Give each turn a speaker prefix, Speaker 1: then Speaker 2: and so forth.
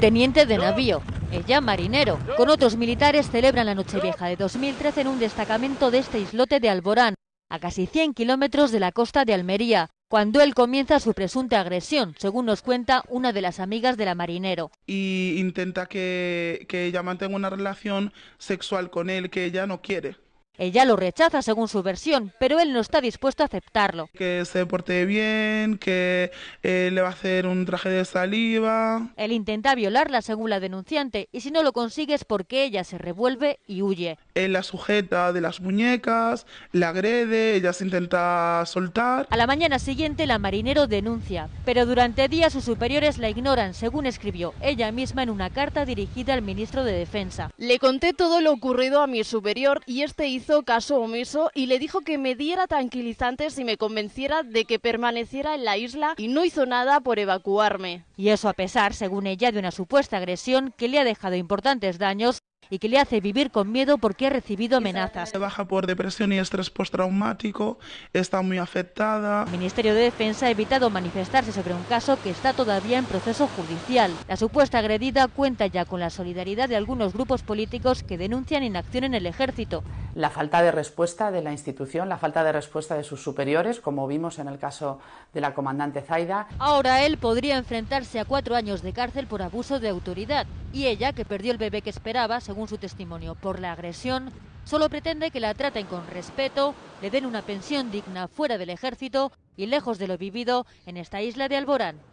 Speaker 1: Teniente de navío, ella marinero, con otros militares celebran la Nochevieja de 2013 en un destacamento de este islote de Alborán, a casi 100 kilómetros de la costa de Almería, cuando él comienza su presunta agresión, según nos cuenta una de las amigas de la marinero.
Speaker 2: Y intenta que, que ella mantenga una relación sexual con él que ella no quiere.
Speaker 1: Ella lo rechaza según su versión, pero él no está dispuesto a aceptarlo.
Speaker 2: Que se porte bien, que eh, le va a hacer un traje de saliva.
Speaker 1: Él intenta violarla según la denunciante y si no lo consigue es porque ella se revuelve y huye.
Speaker 2: Él la sujeta de las muñecas, la agrede, ella se intenta soltar.
Speaker 1: A la mañana siguiente la marinero denuncia, pero durante días sus superiores la ignoran, según escribió ella misma en una carta dirigida al ministro de Defensa. Le conté todo lo ocurrido a mi superior y este hizo caso omiso y le dijo que me diera tranquilizantes y me convenciera de que permaneciera en la isla y no hizo nada por evacuarme. Y eso a pesar, según ella, de una supuesta agresión que le ha dejado importantes daños y que le hace vivir con miedo porque ha recibido
Speaker 2: amenazas. Baja por depresión y estrés postraumático, está muy afectada. El Ministerio de Defensa ha evitado manifestarse sobre un caso que está todavía en proceso judicial. La supuesta
Speaker 1: agredida cuenta ya con la solidaridad de algunos grupos políticos que denuncian inacción en el ejército,
Speaker 3: la falta de respuesta de la institución, la falta de respuesta de sus superiores, como vimos en el caso de la comandante Zaida.
Speaker 1: Ahora él podría enfrentarse a cuatro años de cárcel por abuso de autoridad y ella, que perdió el bebé que esperaba, según su testimonio, por la agresión, solo pretende que la traten con respeto, le den una pensión digna fuera del ejército y lejos de lo vivido en esta isla de Alborán.